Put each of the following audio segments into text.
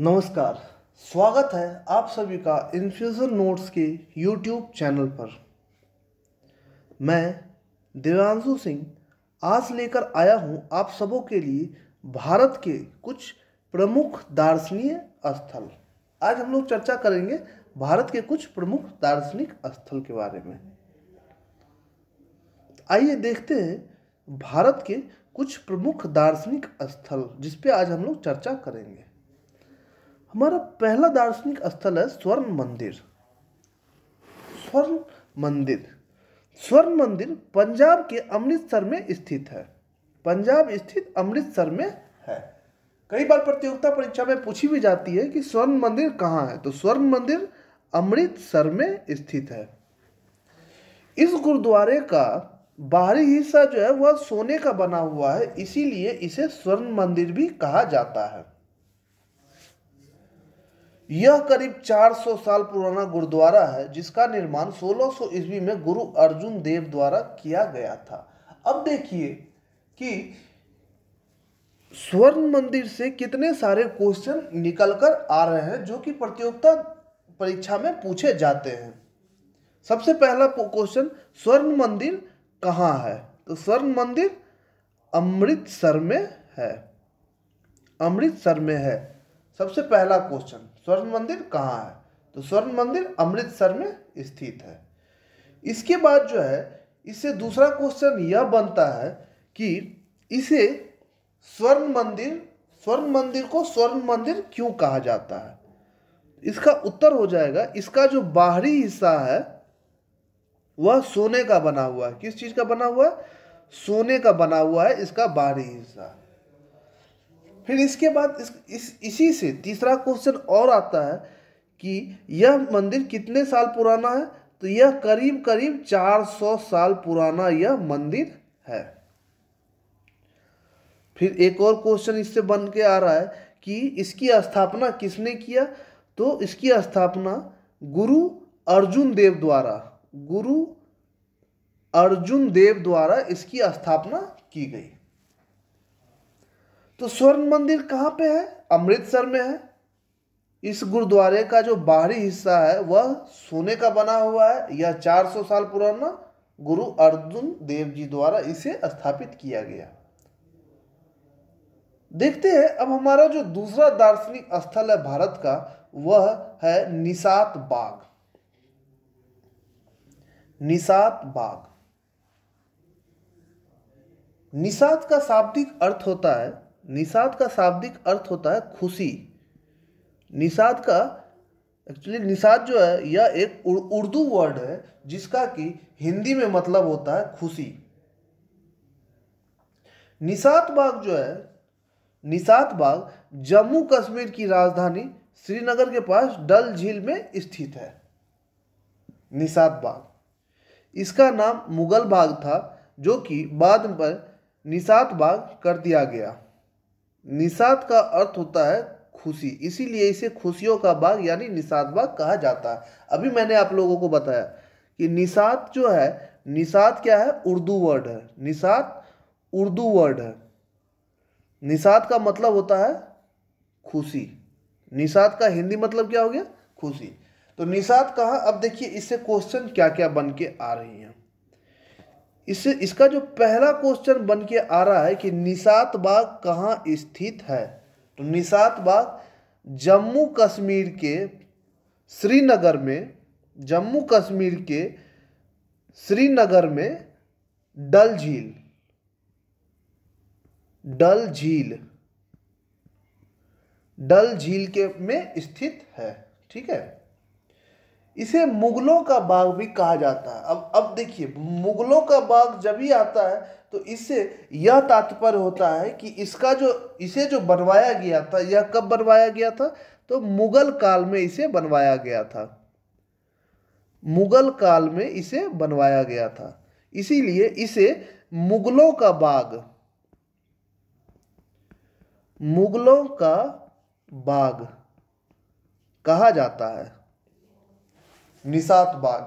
नमस्कार स्वागत है आप सभी का इन्फ्यूज़न नोट्स के यूट्यूब चैनल पर मैं देवानशु सिंह आज लेकर आया हूं आप सबों के लिए भारत के कुछ प्रमुख दार्शनिक स्थल आज हम लोग चर्चा करेंगे भारत के कुछ प्रमुख दार्शनिक स्थल के बारे में आइए देखते हैं भारत के कुछ प्रमुख दार्शनिक स्थल जिस पे आज हम लोग चर्चा करेंगे हमारा पहला दार्शनिक स्थल है स्वर्ण मंदिर स्वर्ण मंदिर स्वर्ण मंदिर पंजाब के अमृतसर में स्थित है पंजाब स्थित अमृतसर में है कई बार प्रतियोगिता परीक्षा में पूछी भी जाती है कि स्वर्ण मंदिर कहाँ है तो स्वर्ण मंदिर अमृतसर में स्थित है इस गुरुद्वारे का बाहरी हिस्सा जो है वह सोने का बना हुआ है इसीलिए इसे स्वर्ण मंदिर भी कहा जाता है यह करीब 400 साल पुराना गुरुद्वारा है जिसका निर्माण 1600 ईस्वी में गुरु अर्जुन देव द्वारा किया गया था अब देखिए कि स्वर्ण मंदिर से कितने सारे क्वेश्चन निकल कर आ रहे हैं जो कि प्रतियोगिता परीक्षा में पूछे जाते हैं सबसे पहला क्वेश्चन स्वर्ण मंदिर कहाँ है तो स्वर्ण मंदिर अमृतसर में है अमृतसर में है सबसे पहला क्वेश्चन स्वर्ण मंदिर कहाँ है तो स्वर्ण मंदिर अमृतसर में स्थित है इसके बाद जो है इससे दूसरा क्वेश्चन यह बनता है कि इसे स्वर्ण मंदिर स्वर्ण मंदिर को स्वर्ण मंदिर क्यों कहा जाता है इसका उत्तर हो जाएगा इसका जो बाहरी हिस्सा है वह सोने का बना हुआ है किस चीज़ का बना हुआ है सोने का बना हुआ है इसका बाहरी हिस्सा फिर इसके बाद इस, इस इसी से तीसरा क्वेश्चन और आता है कि यह मंदिर कितने साल पुराना है तो यह करीब करीब 400 साल पुराना यह मंदिर है फिर एक और क्वेश्चन इससे बन के आ रहा है कि इसकी स्थापना किसने किया तो इसकी स्थापना गुरु अर्जुन देव द्वारा गुरु अर्जुन देव द्वारा इसकी स्थापना की गई तो स्वर्ण मंदिर कहाँ पे है अमृतसर में है इस गुरुद्वारे का जो बाहरी हिस्सा है वह सोने का बना हुआ है यह 400 साल पुराना गुरु अर्जुन देव जी द्वारा इसे स्थापित किया गया देखते हैं अब हमारा जो दूसरा दार्शनिक स्थल है भारत का वह है निषात बाग निषात बाग निषाद का शाब्दिक अर्थ होता है निषाद का शाब्दिक अर्थ होता है खुशी निषाद का एक्चुअली निषाद जो है यह एक उर्दू वर्ड है जिसका कि हिंदी में मतलब होता है खुशी निषाद बाग जो है निषाद बाग जम्मू कश्मीर की राजधानी श्रीनगर के पास डल झील में स्थित है निषाद बाग इसका नाम मुगल बाग था जो कि बाद पर निषाद बाग कर दिया गया निषाद का अर्थ होता है खुशी इसीलिए इसे खुशियों का बाग यानी निषाद बाग कहा जाता है अभी मैंने आप लोगों को बताया कि निषाद जो है निषाद क्या है उर्दू वर्ड है निषाद उर्दू वर्ड है निषाद का मतलब होता है खुशी निषाद का हिंदी मतलब क्या हो गया खुशी तो निषाद कहा अब देखिए इससे क्वेश्चन क्या क्या बन के आ रही हैं इससे इसका जो पहला क्वेश्चन बन के आ रहा है कि निशात बाग कहाँ स्थित है तो निशात बाग जम्मू कश्मीर के श्रीनगर में जम्मू कश्मीर के श्रीनगर में डल झील डल झील डल झील के में स्थित है ठीक है इसे मुगलों का बाग भी कहा जाता है अब अब देखिए मुगलों का बाग जब भी आता है तो इससे यह तात्पर्य होता है कि इसका जो इसे जो बनवाया गया था यह कब बनवाया गया था तो मुगल काल में इसे बनवाया गया था मुगल काल में इसे बनवाया गया था इसीलिए इसे मुगलों का बाग मुगलों का बाग कहा जाता है निषात बाग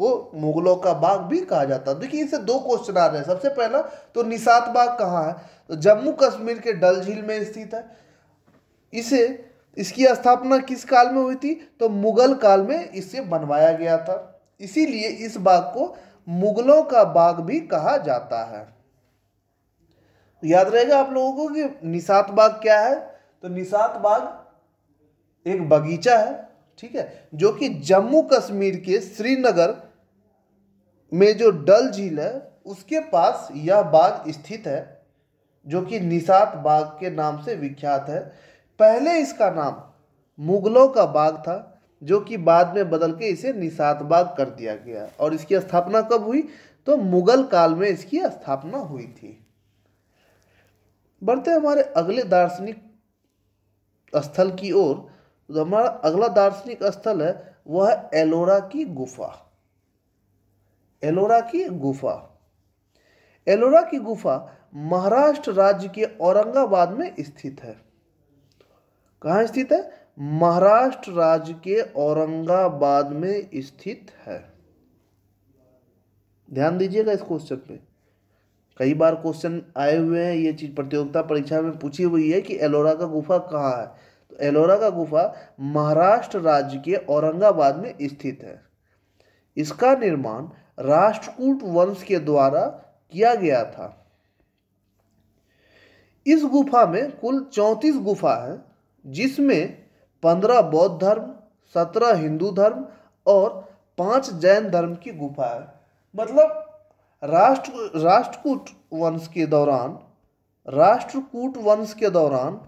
को मुगलों का बाग भी कहा जाता है देखिए इनसे दो क्वेश्चन आ रहे हैं सबसे पहला तो निसात बाग कहाँ है तो जम्मू कश्मीर के डल झील में स्थित है इसे इसकी स्थापना किस काल में हुई थी तो मुगल काल में इसे बनवाया गया था इसीलिए इस बाग को मुगलों का बाग भी कहा जाता है याद रहेगा आप लोगों को कि निषात बाग क्या है तो निषात बाग एक बगीचा है ठीक है जो कि जम्मू कश्मीर के श्रीनगर में जो डल झील है उसके पास यह बाग स्थित है जो कि निषाद बाग के नाम से विख्यात है पहले इसका नाम मुगलों का बाग था जो कि बाद में बदल के इसे निषाद बाग कर दिया गया और इसकी स्थापना कब हुई तो मुगल काल में इसकी स्थापना हुई थी बढ़ते हमारे अगले दार्शनिक स्थल की ओर तो हमारा अगला दार्शनिक स्थल है वह है एलोरा की गुफा एलोरा की गुफा एलोरा की गुफा महाराष्ट्र राज्य के औरंगाबाद में स्थित है कहाँ स्थित है महाराष्ट्र राज्य के औरंगाबाद में स्थित है ध्यान दीजिएगा इस क्वेश्चन पे कई बार क्वेश्चन आए हुए हैं ये चीज प्रतियोगिता परीक्षा में पूछी हुई है कि एलोरा का गुफा कहाँ है एलोरा का गुफा महाराष्ट्र राज्य के औरंगाबाद में स्थित है इसका निर्माण राष्ट्रकूट वंश के द्वारा किया गया था इस गुफा में कुल चौंतीस गुफा है जिसमें पंद्रह बौद्ध धर्म सत्रह हिंदू धर्म और पांच जैन धर्म की गुफा है मतलब राष्ट्र राष्ट्रकूट वंश के दौरान राष्ट्रकूट वंश के दौरान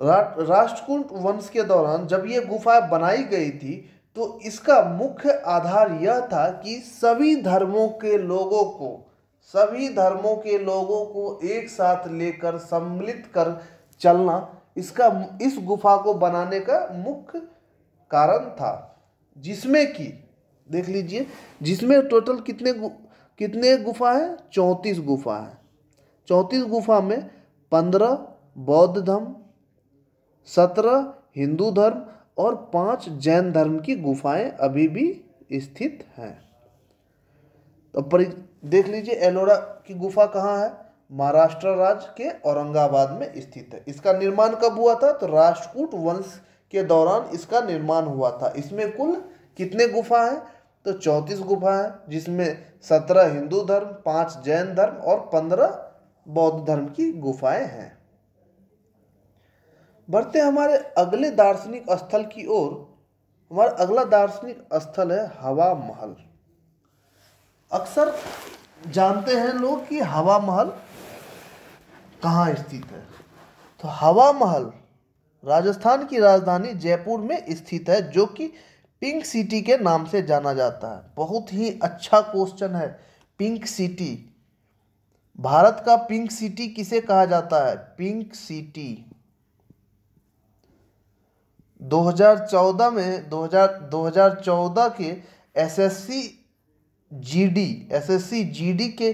राष्ट्रकूट वंश के दौरान जब ये गुफा बनाई गई थी तो इसका मुख्य आधार यह था कि सभी धर्मों के लोगों को सभी धर्मों के लोगों को एक साथ लेकर सम्मिलित कर चलना इसका इस गुफा को बनाने का मुख्य कारण था जिसमें कि देख लीजिए जिसमें टोटल कितने गु, कितने गुफा है चौंतीस गुफा है चौंतीस गुफा में पंद्रह बौद्ध धर्म सत्रह हिंदू धर्म और पांच जैन धर्म की गुफाएं अभी भी स्थित हैं तो परि देख लीजिए एलोरा की गुफा कहाँ है महाराष्ट्र राज्य के औरंगाबाद में स्थित है इसका निर्माण कब हुआ था तो राष्ट्रकूट वंश के दौरान इसका निर्माण हुआ था इसमें कुल कितने गुफा हैं तो चौंतीस गुफा हैं जिसमें सत्रह हिंदू धर्म पाँच जैन धर्म और पंद्रह बौद्ध धर्म की गुफाएं हैं बढ़ते हमारे अगले दार्शनिक स्थल की ओर हमारा अगला दार्शनिक स्थल है हवा महल अक्सर जानते हैं लोग कि हवा महल कहाँ स्थित है तो हवा महल राजस्थान की राजधानी जयपुर में स्थित है जो कि पिंक सिटी के नाम से जाना जाता है बहुत ही अच्छा क्वेश्चन है पिंक सिटी भारत का पिंक सिटी किसे कहा जाता है पिंक सिटी 2014 में 2000 2014 के एसएससी जीडी एसएससी जीडी के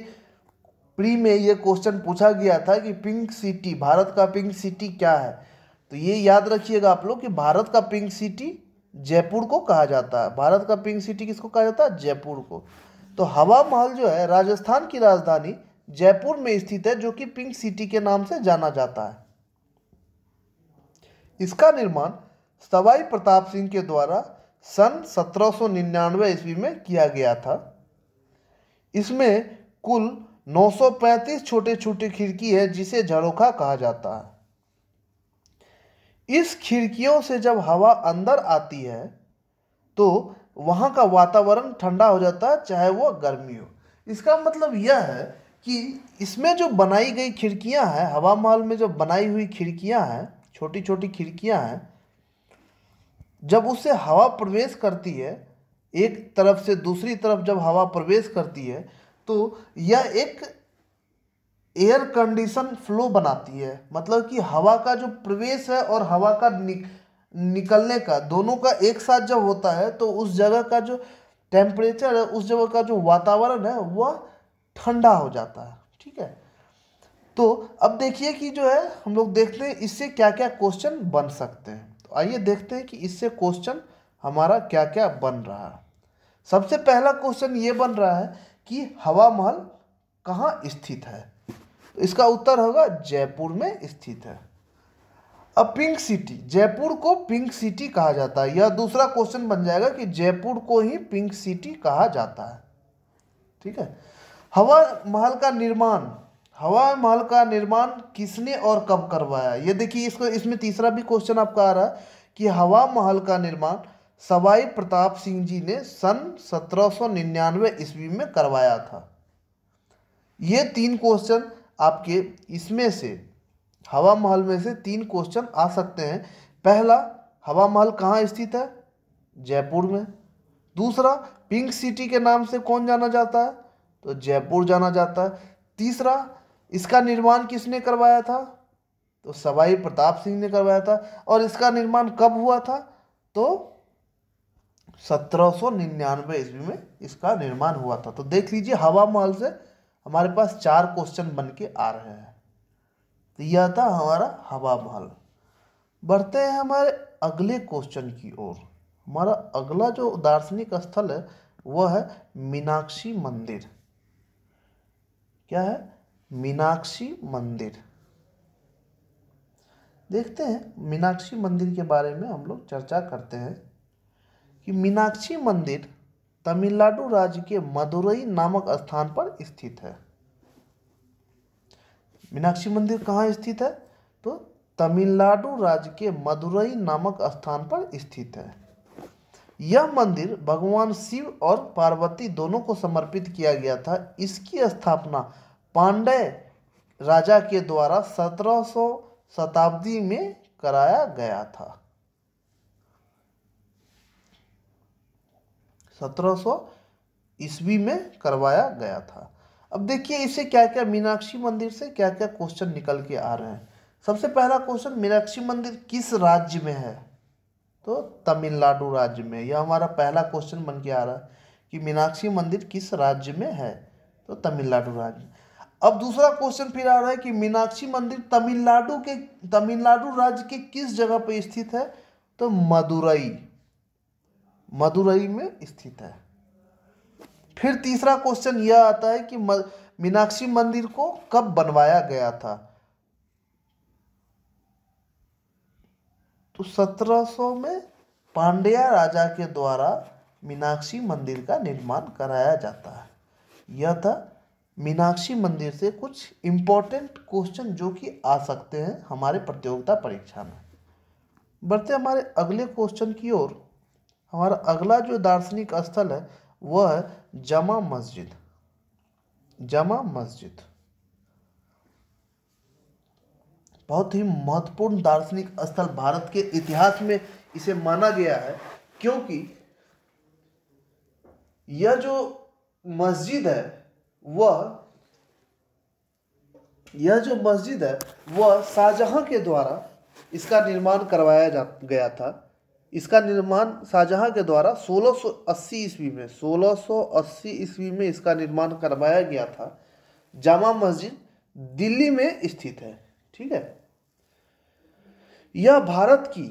प्री में ये क्वेश्चन पूछा गया था कि पिंक सिटी भारत का पिंक सिटी क्या है तो ये याद रखिएगा आप लोग कि भारत का पिंक सिटी जयपुर को कहा जाता है भारत का पिंक सिटी किसको कहा जाता है जयपुर को तो हवा महल जो है राजस्थान की राजधानी जयपुर में स्थित है जो कि पिंक सिटी के नाम से जाना जाता है इसका निर्माण सवाई प्रताप सिंह के द्वारा सन 1799 ईस्वी में किया गया था इसमें कुल 935 छोटे छोटे खिड़की है जिसे झरोखा कहा जाता है इस खिड़कियों से जब हवा अंदर आती है तो वहाँ का वातावरण ठंडा हो जाता है चाहे वो गर्मी हो इसका मतलब यह है कि इसमें जो बनाई गई खिड़कियाँ हैं हवा महल में जो बनाई हुई खिड़कियाँ हैं छोटी छोटी खिड़कियाँ हैं जब उससे हवा प्रवेश करती है एक तरफ से दूसरी तरफ जब हवा प्रवेश करती है तो यह एक एयर कंडीशन फ्लो बनाती है मतलब कि हवा का जो प्रवेश है और हवा का निक, निकलने का दोनों का एक साथ जब होता है तो उस जगह का जो टेम्परेचर है उस जगह का जो वातावरण है वह ठंडा हो जाता है ठीक है तो अब देखिए कि जो है हम लोग देखते हैं इससे क्या क्या क्वेश्चन बन सकते हैं तो आइए देखते हैं कि इससे क्वेश्चन हमारा क्या क्या बन रहा है सबसे पहला क्वेश्चन ये बन रहा है कि हवा महल कहाँ स्थित है तो इसका उत्तर होगा जयपुर में स्थित है अब पिंक सिटी जयपुर को पिंक सिटी कहा जाता है यह दूसरा क्वेश्चन बन जाएगा कि जयपुर को ही पिंक सिटी कहा जाता है ठीक है हवा महल का निर्माण हवा महल का निर्माण किसने और कब करवाया ये देखिए इसको इसमें तीसरा भी क्वेश्चन आपका आ रहा है कि हवा महल का निर्माण सवाई प्रताप सिंह जी ने सन 1799 ईस्वी में करवाया था ये तीन क्वेश्चन आपके इसमें से हवा महल में से तीन क्वेश्चन आ सकते हैं पहला हवा महल कहाँ स्थित है जयपुर में दूसरा पिंक सिटी के नाम से कौन जाना जाता है तो जयपुर जाना जाता है तीसरा इसका निर्माण किसने करवाया था तो सवाई प्रताप सिंह ने करवाया था और इसका निर्माण कब हुआ था तो 1799 ईस्वी में इसका निर्माण हुआ था तो देख लीजिए हवा महल से हमारे पास चार क्वेश्चन बन के आ रहे हैं तो यह था हमारा हवा महल बढ़ते हैं हमारे अगले क्वेश्चन की ओर हमारा अगला जो दार्शनिक स्थल है वह है मीनाक्षी मंदिर क्या है मीनाक्षी मंदिर देखते हैं मीनाक्षी मंदिर के बारे में हम लोग चर्चा करते हैं कि मीनाक्षी मंदिर तमिलनाडु राज्य के मदुरई नामक स्थान पर स्थित है मीनाक्षी मंदिर कहाँ स्थित है तो तमिलनाडु राज्य के मदुरई नामक स्थान पर स्थित है यह मंदिर भगवान शिव और पार्वती दोनों को समर्पित किया गया था इसकी स्थापना पांडे राजा के द्वारा सत्रह शताब्दी में कराया गया था सत्रह ईस्वी में करवाया गया था अब देखिए इसे क्या क्या मीनाक्षी मंदिर से क्या क्या क्वेश्चन निकल के आ रहे हैं सबसे पहला क्वेश्चन मीनाक्षी मंदिर किस राज्य में है तो तमिलनाडु राज्य में यह हमारा पहला क्वेश्चन बन के आ रहा है कि मीनाक्षी मंदिर किस राज्य में है तो तमिलनाडु राज्य में अब दूसरा क्वेश्चन फिर आ रहा है कि मीनाक्षी मंदिर तमिलनाडु के तमिलनाडु राज्य के किस जगह पर स्थित है तो मदुरई मदुरई में स्थित है फिर तीसरा क्वेश्चन यह आता है कि मीनाक्षी मंदिर को कब बनवाया गया था तो 1700 में पांड्या राजा के द्वारा मीनाक्षी मंदिर का निर्माण कराया जाता है यह था मीनाक्षी मंदिर से कुछ इम्पोर्टेंट क्वेश्चन जो कि आ सकते हैं हमारे प्रतियोगिता परीक्षा में बढ़ते हमारे अगले क्वेश्चन की ओर हमारा अगला जो दार्शनिक स्थल है वह है जमा मस्जिद जमा मस्जिद बहुत ही महत्वपूर्ण दार्शनिक स्थल भारत के इतिहास में इसे माना गया है क्योंकि यह जो मस्जिद है वह यह जो मस्जिद है वह शाहजहाँ के द्वारा इसका निर्माण करवाया जा गया था इसका निर्माण शाहजहाँ के द्वारा 1680 ईस्वी में 1680 ईस्वी में इसका निर्माण करवाया गया था जामा मस्जिद दिल्ली में स्थित है ठीक है यह भारत की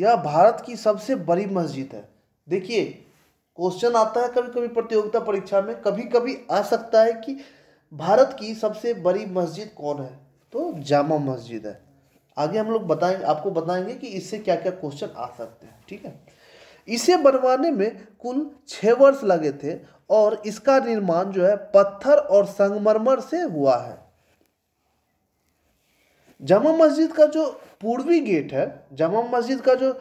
यह भारत की सबसे बड़ी मस्जिद है देखिए क्वेश्चन आता है कभी कभी प्रतियोगिता परीक्षा में कभी कभी आ सकता है कि भारत की सबसे बड़ी मस्जिद कौन है तो जामा मस्जिद है आगे हम लोग बताएंगे आपको बताएंगे कि इससे क्या क्या क्वेश्चन आ सकते हैं ठीक है इसे बनवाने में कुल छः वर्ष लगे थे और इसका निर्माण जो है पत्थर और संगमरमर से हुआ है जामा मस्जिद का जो पूर्वी गेट है जामा मस्जिद का जो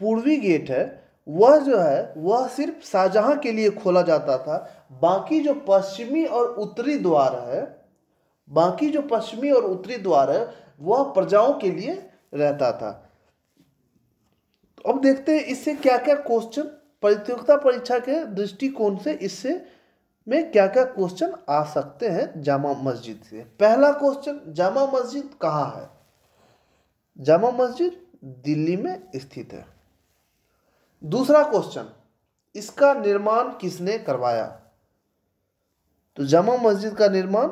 पूर्वी गेट है वह जो है वह सिर्फ शाहजहाँ के लिए खोला जाता था बाकी जो पश्चिमी और उत्तरी द्वार है बाकी जो पश्चिमी और उत्तरी द्वार है वह प्रजाओं के लिए रहता था अब देखते हैं इससे क्या क्या क्वेश्चन प्रतियोगिता परीक्षा के दृष्टिकोण से इससे में क्या क्या क्वेश्चन आ सकते हैं जामा मस्जिद से पहला क्वेश्चन जामा मस्जिद कहाँ है जामा मस्जिद दिल्ली में स्थित है दूसरा क्वेश्चन इसका निर्माण किसने करवाया तो जामा मस्जिद का निर्माण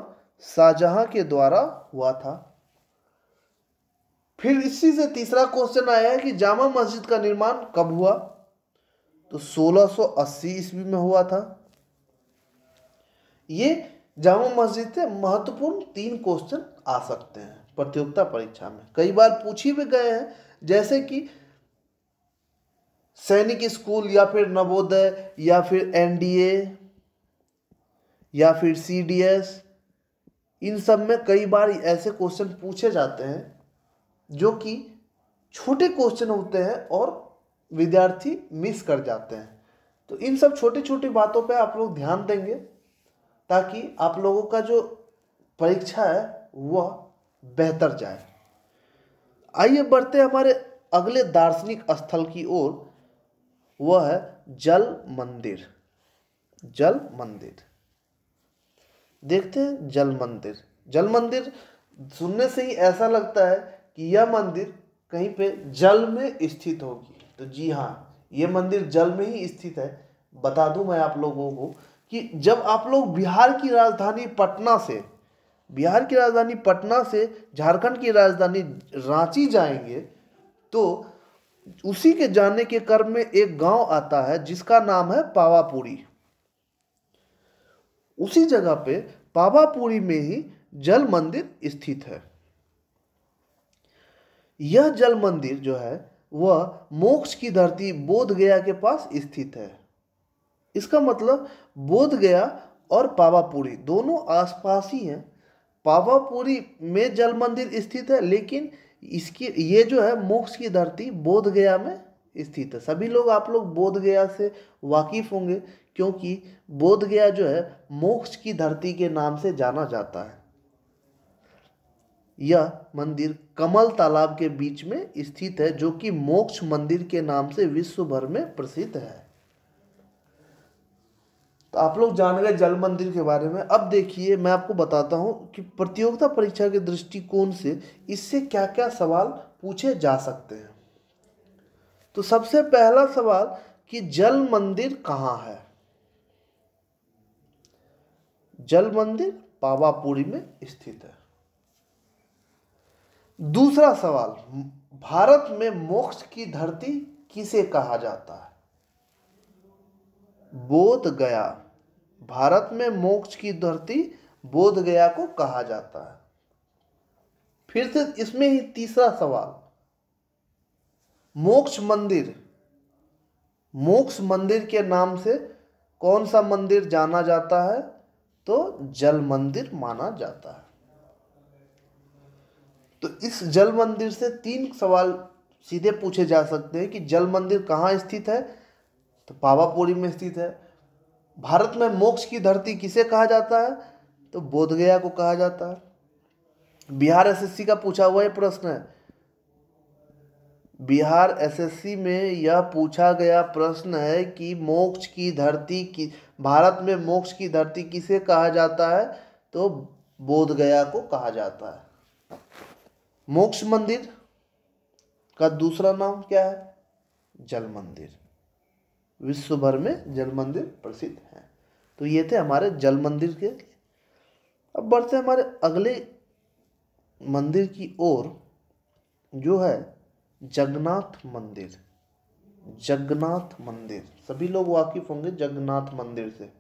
शाहजहां के द्वारा हुआ था फिर इसी से तीसरा क्वेश्चन आया है कि जामा मस्जिद का निर्माण कब हुआ तो 1680 ईस्वी में हुआ था ये जामा मस्जिद से महत्वपूर्ण तीन क्वेश्चन आ सकते हैं प्रतियोगिता परीक्षा में कई बार पूछी भी गए हैं जैसे कि सैनिक स्कूल या फिर नवोदय या फिर एनडीए या फिर सीडीएस इन सब में कई बार ऐसे क्वेश्चन पूछे जाते हैं जो कि छोटे क्वेश्चन होते हैं और विद्यार्थी मिस कर जाते हैं तो इन सब छोटी छोटी बातों पे आप लोग ध्यान देंगे ताकि आप लोगों का जो परीक्षा है वह बेहतर जाए आइए बढ़ते हमारे अगले दार्शनिक स्थल की ओर वह है जल मंदिर जल मंदिर देखते हैं जल मंदिर जल मंदिर सुनने से ही ऐसा लगता है कि यह मंदिर कहीं पे जल में स्थित होगी तो जी हाँ ये मंदिर जल में ही स्थित है बता दूं मैं आप लोगों को कि जब आप लोग बिहार की राजधानी पटना से बिहार की राजधानी पटना से झारखंड की राजधानी रांची जाएंगे तो उसी के जाने के क्रम में एक गांव आता है जिसका नाम है पावापुरी उसी जगह पे पावापुरी में ही जल मंदिर स्थित है यह जल मंदिर जो है वह मोक्ष की धरती बोध गया के पास स्थित है इसका मतलब बोध गया और पावापुरी दोनों आसपास ही हैं पावापुरी में जल मंदिर स्थित है लेकिन इसकी ये जो है मोक्ष की धरती बोध गया में स्थित है सभी लोग आप लोग बोध गया से वाकिफ होंगे क्योंकि बोध गया जो है मोक्ष की धरती के नाम से जाना जाता है यह मंदिर कमल तालाब के बीच में स्थित है जो कि मोक्ष मंदिर के नाम से विश्व भर में प्रसिद्ध है आप लोग जान गए जल मंदिर के बारे में अब देखिए मैं आपको बताता हूँ कि प्रतियोगिता परीक्षा के दृष्टिकोण से इससे क्या क्या सवाल पूछे जा सकते हैं तो सबसे पहला सवाल कि जल मंदिर कहाँ है जल मंदिर पावापुरी में स्थित है दूसरा सवाल भारत में मोक्ष की धरती किसे कहा जाता है बोध गया भारत में मोक्ष की धरती बोध गया को कहा जाता है फिर से इसमें ही तीसरा सवाल मोक्ष मंदिर मोक्ष मंदिर के नाम से कौन सा मंदिर जाना जाता है तो जल मंदिर माना जाता है तो इस जल मंदिर से तीन सवाल सीधे पूछे जा सकते हैं कि जल मंदिर कहाँ स्थित है तो पावापुरी में स्थित है भारत में मोक्ष की धरती किसे कहा जाता है तो बोधगया को कहा जाता है बिहार एसएससी का पूछा हुआ प्रश्न है बिहार एसएससी में यह पूछा गया प्रश्न है कि मोक्ष की धरती की भारत में मोक्ष की धरती किसे कहा जाता है तो बोधगया को कहा जाता है मोक्ष मंदिर का दूसरा नाम क्या है जल मंदिर विश्व भर में जल मंदिर प्रसिद्ध हैं तो ये थे हमारे जल मंदिर के अब बढ़ते हमारे अगले मंदिर की ओर जो है जगन्नाथ मंदिर जगन्नाथ मंदिर सभी लोग वाकिफ होंगे जगन्नाथ मंदिर से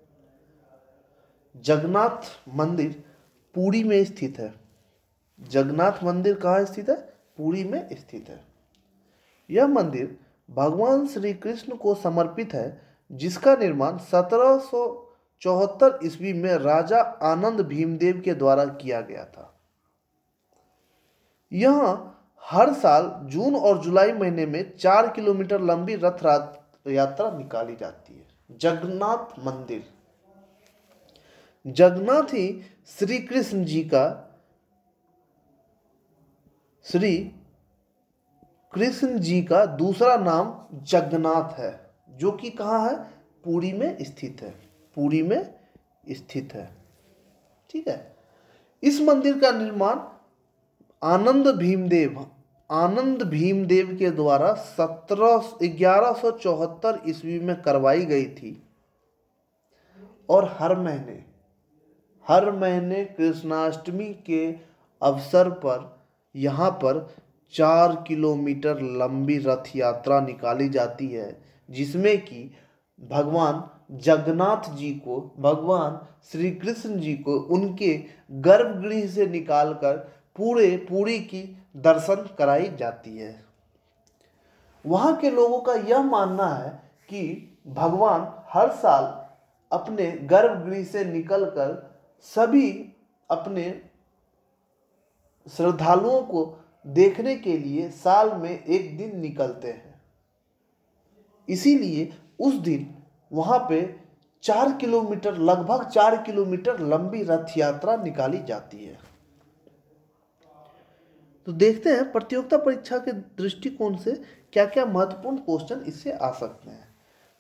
जगन्नाथ मंदिर पुरी में स्थित है जगन्नाथ मंदिर कहाँ स्थित है पुरी में स्थित है यह मंदिर भगवान श्री कृष्ण को समर्पित है जिसका निर्माण सत्रह चौहत्तर ईस्वी में राजा आनंद भीमदेव के द्वारा किया गया था यह हर साल जून और जुलाई महीने में चार किलोमीटर लंबी रथ यात्रा निकाली जाती है जगन्नाथ मंदिर जगन्नाथ ही श्री कृष्ण जी का श्री कृष्ण जी का दूसरा नाम जगन्नाथ है जो कि कहाँ है पूरी में स्थित है पूरी में स्थित है ठीक है इस मंदिर का निर्माण आनंद भीमदेव आनंद भीमदेव के द्वारा सत्रह ग्यारह सौ चौहत्तर ईस्वी में करवाई गई थी और हर महीने हर महीने कृष्णाष्टमी के अवसर पर यहाँ पर चार किलोमीटर लंबी रथ यात्रा निकाली जाती है जिसमें कि भगवान जगन्नाथ जी को भगवान श्री कृष्ण जी को उनके गर्भगृह से निकालकर पूरे पूरी की दर्शन कराई जाती है वहाँ के लोगों का यह मानना है कि भगवान हर साल अपने गर्भगृह से निकलकर सभी अपने श्रद्धालुओं को देखने के लिए साल में एक दिन निकलते हैं इसीलिए उस दिन वहाँ पे चार किलोमीटर लगभग चार किलोमीटर लंबी रथ यात्रा निकाली जाती है तो देखते हैं प्रतियोगिता परीक्षा के दृष्टिकोण से क्या क्या महत्वपूर्ण क्वेश्चन इससे आ सकते हैं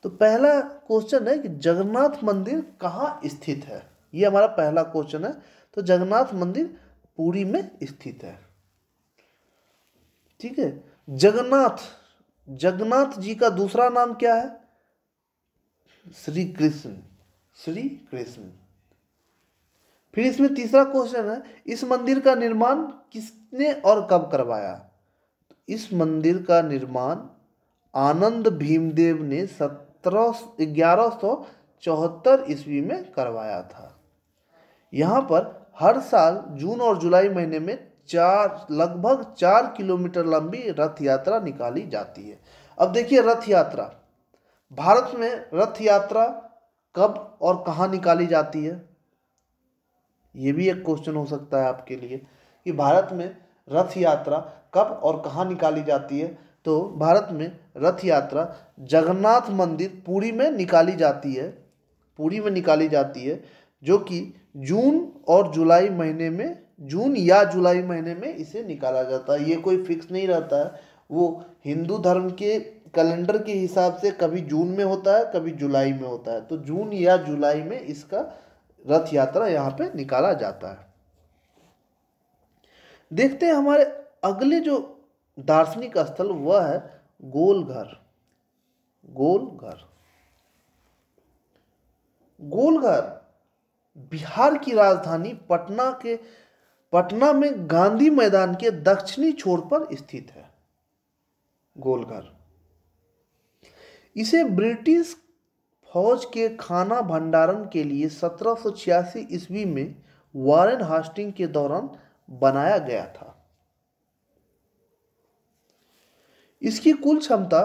तो पहला क्वेश्चन है कि जगन्नाथ मंदिर कहाँ स्थित है ये हमारा पहला क्वेश्चन है तो जगन्नाथ मंदिर पुरी में स्थित है ठीक है जगन्नाथ जगन्नाथ जी का दूसरा नाम क्या है श्री कृष्ण श्री कृष्ण फिर इसमें तीसरा क्वेश्चन है इस मंदिर का निर्माण किसने और कब करवाया इस मंदिर का निर्माण आनंद भीमदेव ने सत्रह ग्यारह सौ चौहत्तर ईस्वी में करवाया था यहाँ पर हर साल जून और जुलाई महीने में चार लगभग चार किलोमीटर लंबी रथ यात्रा निकाली जाती है अब देखिए रथ यात्रा भारत में रथ यात्रा कब और कहाँ निकाली जाती है ये भी एक क्वेश्चन हो सकता है आपके लिए कि भारत में रथ यात्रा कब और कहाँ निकाली जाती है तो भारत में रथ यात्रा जगन्नाथ मंदिर पुरी में निकाली जाती है पुरी में निकाली जाती है जो कि जून और जुलाई महीने में जून या जुलाई महीने में इसे निकाला जाता है ये कोई फिक्स नहीं रहता है वो हिंदू धर्म के कैलेंडर के हिसाब से कभी जून में होता है कभी जुलाई में होता है तो जून या जुलाई में इसका रथ यात्रा यहाँ पे निकाला जाता है देखते हैं हमारे अगले जो दार्शनिक स्थल वह है गोलघर गोलघर गोलघर बिहार की राजधानी पटना के पटना में गांधी मैदान के दक्षिणी छोर पर स्थित है गोलघर इसे ब्रिटिश फौज के खाना भंडारण के लिए 1786 ईस्वी में वारेन हास्टिंग के दौरान बनाया गया था इसकी कुल क्षमता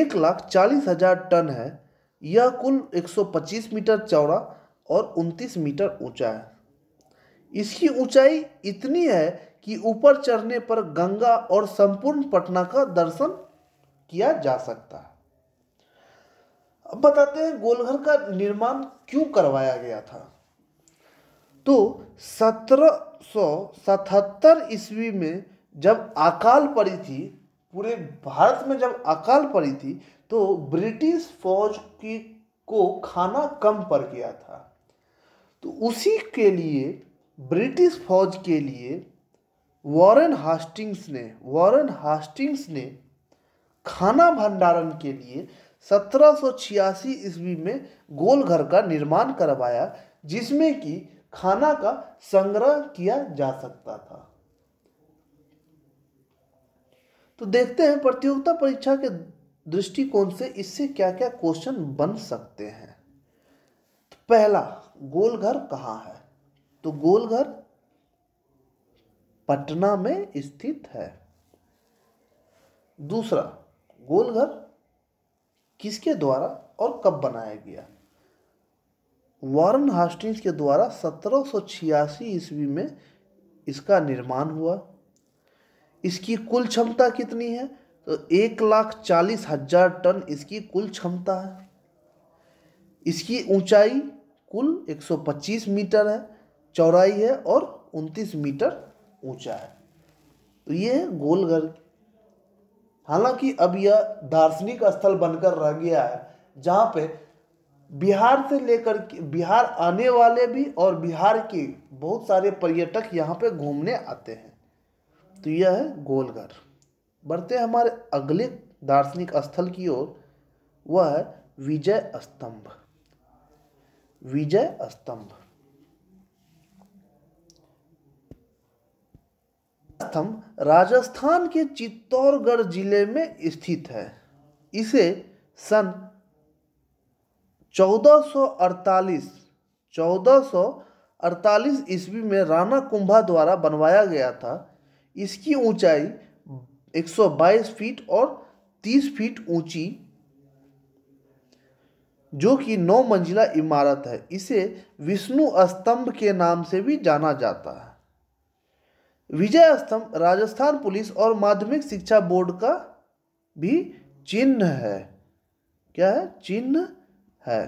एक लाख चालीस हजार टन है यह कुल 125 मीटर चौड़ा और 29 मीटर ऊंचा है इसकी ऊंचाई इतनी है कि ऊपर चढ़ने पर गंगा और संपूर्ण पटना का दर्शन किया जा सकता है अब बताते हैं गोलघर का निर्माण क्यों करवाया गया था तो 1777 ईस्वी में जब अकाल पड़ी थी पूरे भारत में जब अकाल पड़ी थी तो ब्रिटिश फौज की को खाना कम पड़ गया था तो उसी के लिए ब्रिटिश फौज के लिए वॉरेन हास्टिंग्स ने वॉरेन हास्टिंग्स ने खाना भंडारण के लिए 1786 ईस्वी में गोलघर का निर्माण करवाया जिसमें कि खाना का संग्रह किया जा सकता था तो देखते हैं प्रतियोगिता परीक्षा के दृष्टिकोण से इससे क्या क्या क्वेश्चन बन सकते हैं तो पहला गोलघर कहाँ है तो गोलघर पटना में स्थित है दूसरा गोलघर किसके द्वारा और कब बनाया गया वॉरन हास्टिंग्स के द्वारा 1786 ईस्वी में इसका निर्माण हुआ इसकी कुल क्षमता कितनी है तो एक लाख चालीस हजार टन इसकी कुल क्षमता है इसकी ऊंचाई कुल 125 मीटर है चौड़ाई है और 29 मीटर ऊंचा है तो ये है गोलघर हालांकि अब यह दार्शनिक स्थल बनकर रह गया है जहाँ पे बिहार से लेकर बिहार आने वाले भी और बिहार के बहुत सारे पर्यटक यहाँ पे घूमने आते हैं तो यह है गोलघर बढ़ते हमारे अगले दार्शनिक स्थल की ओर वह है विजय स्तंभ विजय स्तंभ स्तंभ राजस्थान के चित्तौड़गढ़ जिले में स्थित है इसे सन 1448 1448 ईस्वी में राणा कुंभा द्वारा बनवाया गया था इसकी ऊंचाई 122 फीट और 30 फीट ऊंची जो कि नौ मंजिला इमारत है इसे विष्णु स्तंभ के नाम से भी जाना जाता है विजय स्तंभ राजस्थान पुलिस और माध्यमिक शिक्षा बोर्ड का भी चिन्ह है क्या है चिन्ह है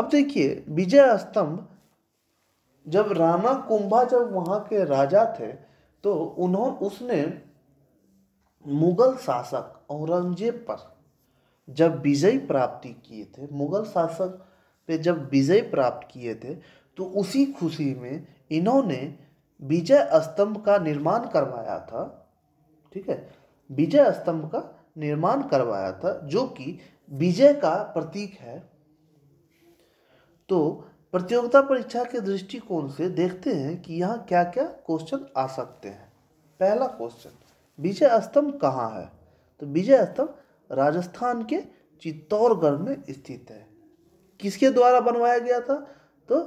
अब देखिए विजय स्तंभ जब राणा कुंभा जब वहाँ के राजा थे तो उन्होंने उसने मुगल शासक औरंगजेब पर जब विजय प्राप्ति किए थे मुगल शासक पे जब विजय प्राप्त किए थे तो उसी खुशी में इन्होंने विजय स्तंभ का निर्माण करवाया था ठीक है विजय स्तंभ का निर्माण करवाया था जो कि विजय का प्रतीक है तो प्रतियोगिता परीक्षा के दृष्टिकोण से देखते हैं कि यहाँ क्या क्या क्वेश्चन आ सकते हैं पहला क्वेश्चन विजय स्तंभ कहाँ है तो विजय स्तंभ राजस्थान के चित्तौड़गढ़ में स्थित है किसके द्वारा बनवाया गया था तो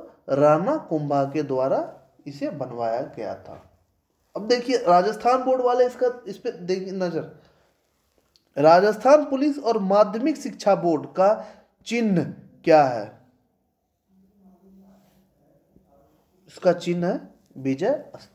राणा कुंभा के द्वारा इसे बनवाया गया था अब देखिए राजस्थान बोर्ड वाले इसका इस पर देखिए नज़र राजस्थान पुलिस और माध्यमिक शिक्षा बोर्ड का चिन्ह क्या है इसका चिन्ह है विजय अस्त